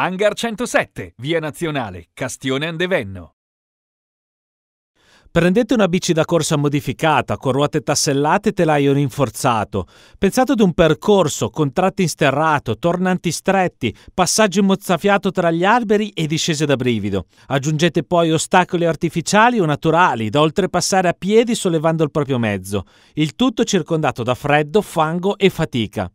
Hangar 107, via nazionale, Castione Andevenno. Prendete una bici da corsa modificata, con ruote tassellate e telaio rinforzato. Pensate ad un percorso con tratti in sterrato, tornanti stretti, passaggi mozzafiato tra gli alberi e discese da brivido. Aggiungete poi ostacoli artificiali o naturali, da oltrepassare a piedi sollevando il proprio mezzo. Il tutto circondato da freddo, fango e fatica.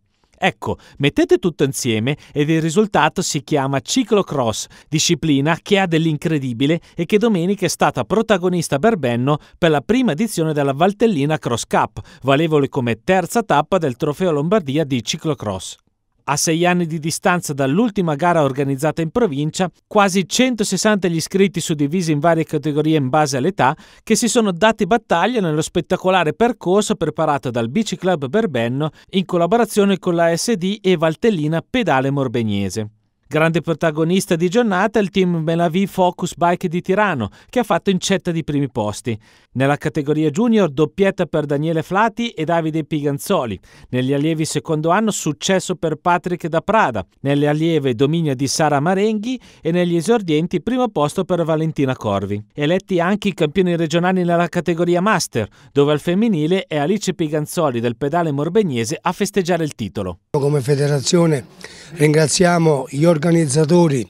Ecco, mettete tutto insieme ed il risultato si chiama ciclocross, disciplina che ha dell'incredibile e che domenica è stata protagonista per Benno per la prima edizione della Valtellina Cross Cup, valevole come terza tappa del Trofeo Lombardia di ciclocross. A sei anni di distanza dall'ultima gara organizzata in provincia, quasi 160 gli iscritti suddivisi in varie categorie in base all'età che si sono dati battaglia nello spettacolare percorso preparato dal Bici Club Berbenno in collaborazione con la SD e Valtellina Pedale Morbegnese. Grande protagonista di giornata è il team Melavi Focus Bike di Tirano, che ha fatto incetta di primi posti. Nella categoria junior doppietta per Daniele Flati e Davide Piganzoli. Negli allievi secondo anno successo per Patrick da Prada. Nelle allieve dominio di Sara Marenghi e negli esordienti primo posto per Valentina Corvi. Eletti anche i campioni regionali nella categoria master, dove al femminile è Alice Piganzoli del pedale morbegnese a festeggiare il titolo. Come federazione ringraziamo gli organizzatori organizzatori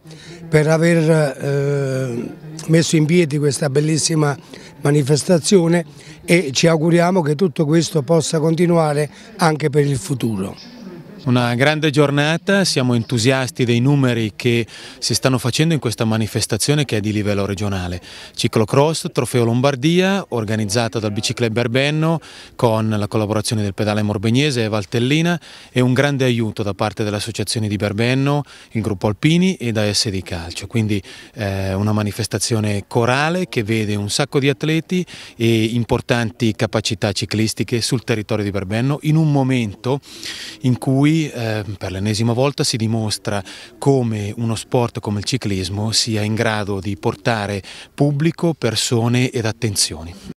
per aver eh, messo in piedi questa bellissima manifestazione e ci auguriamo che tutto questo possa continuare anche per il futuro. Una grande giornata, siamo entusiasti dei numeri che si stanno facendo in questa manifestazione che è di livello regionale. Ciclocross, Trofeo Lombardia, organizzata dal Biciclub Berbenno con la collaborazione del pedale Morbegnese e Valtellina e un grande aiuto da parte dell'associazione di Berbenno, il gruppo Alpini e da SD Calcio. Quindi eh, una manifestazione corale che vede un sacco di atleti e importanti capacità ciclistiche sul territorio di Berbenno in un momento in cui cui eh, per l'ennesima volta si dimostra come uno sport come il ciclismo sia in grado di portare pubblico, persone ed attenzioni.